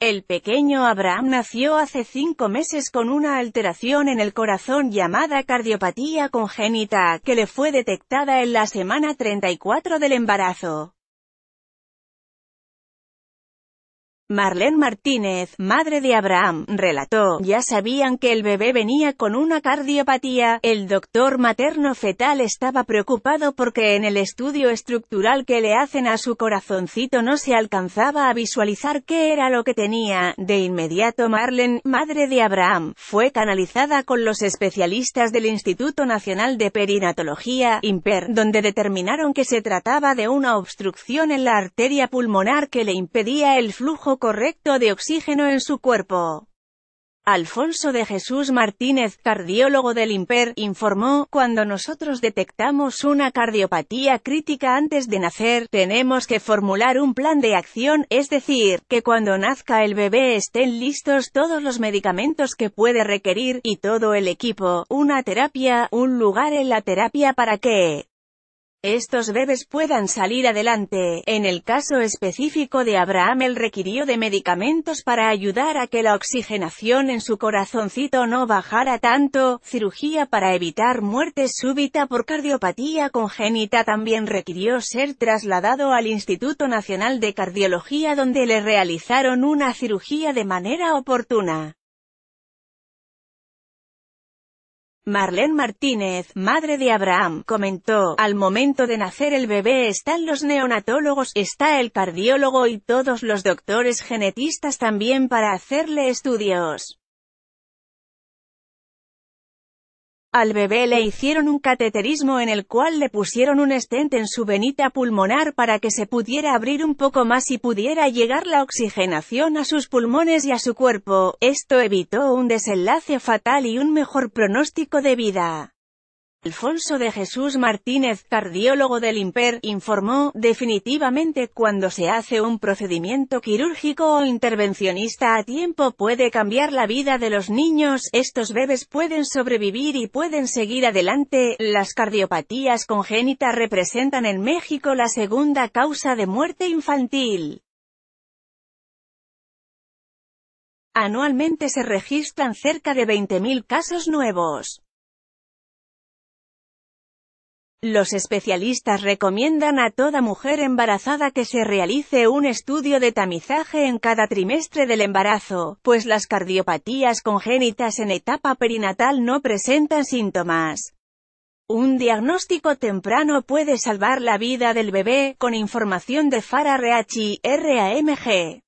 El pequeño Abraham nació hace cinco meses con una alteración en el corazón llamada cardiopatía congénita, que le fue detectada en la semana 34 del embarazo. Marlene Martínez, madre de Abraham, relató, ya sabían que el bebé venía con una cardiopatía, el doctor materno fetal estaba preocupado porque en el estudio estructural que le hacen a su corazoncito no se alcanzaba a visualizar qué era lo que tenía, de inmediato Marlene, madre de Abraham, fue canalizada con los especialistas del Instituto Nacional de Perinatología, IMPER, donde determinaron que se trataba de una obstrucción en la arteria pulmonar que le impedía el flujo correcto de oxígeno en su cuerpo. Alfonso de Jesús Martínez, cardiólogo del IMPER, informó, cuando nosotros detectamos una cardiopatía crítica antes de nacer, tenemos que formular un plan de acción, es decir, que cuando nazca el bebé estén listos todos los medicamentos que puede requerir, y todo el equipo, una terapia, un lugar en la terapia para que estos bebés puedan salir adelante. En el caso específico de Abraham el requirió de medicamentos para ayudar a que la oxigenación en su corazoncito no bajara tanto, cirugía para evitar muerte súbita por cardiopatía congénita también requirió ser trasladado al Instituto Nacional de Cardiología donde le realizaron una cirugía de manera oportuna. Marlene Martínez, madre de Abraham, comentó, al momento de nacer el bebé están los neonatólogos, está el cardiólogo y todos los doctores genetistas también para hacerle estudios. Al bebé le hicieron un cateterismo en el cual le pusieron un stent en su venita pulmonar para que se pudiera abrir un poco más y pudiera llegar la oxigenación a sus pulmones y a su cuerpo. Esto evitó un desenlace fatal y un mejor pronóstico de vida. Alfonso de Jesús Martínez, cardiólogo del IMPER, informó, definitivamente cuando se hace un procedimiento quirúrgico o intervencionista a tiempo puede cambiar la vida de los niños, estos bebés pueden sobrevivir y pueden seguir adelante, las cardiopatías congénitas representan en México la segunda causa de muerte infantil. Anualmente se registran cerca de 20.000 casos nuevos. Los especialistas recomiendan a toda mujer embarazada que se realice un estudio de tamizaje en cada trimestre del embarazo, pues las cardiopatías congénitas en etapa perinatal no presentan síntomas. Un diagnóstico temprano puede salvar la vida del bebé, con información de Farah Reachi, RAMG.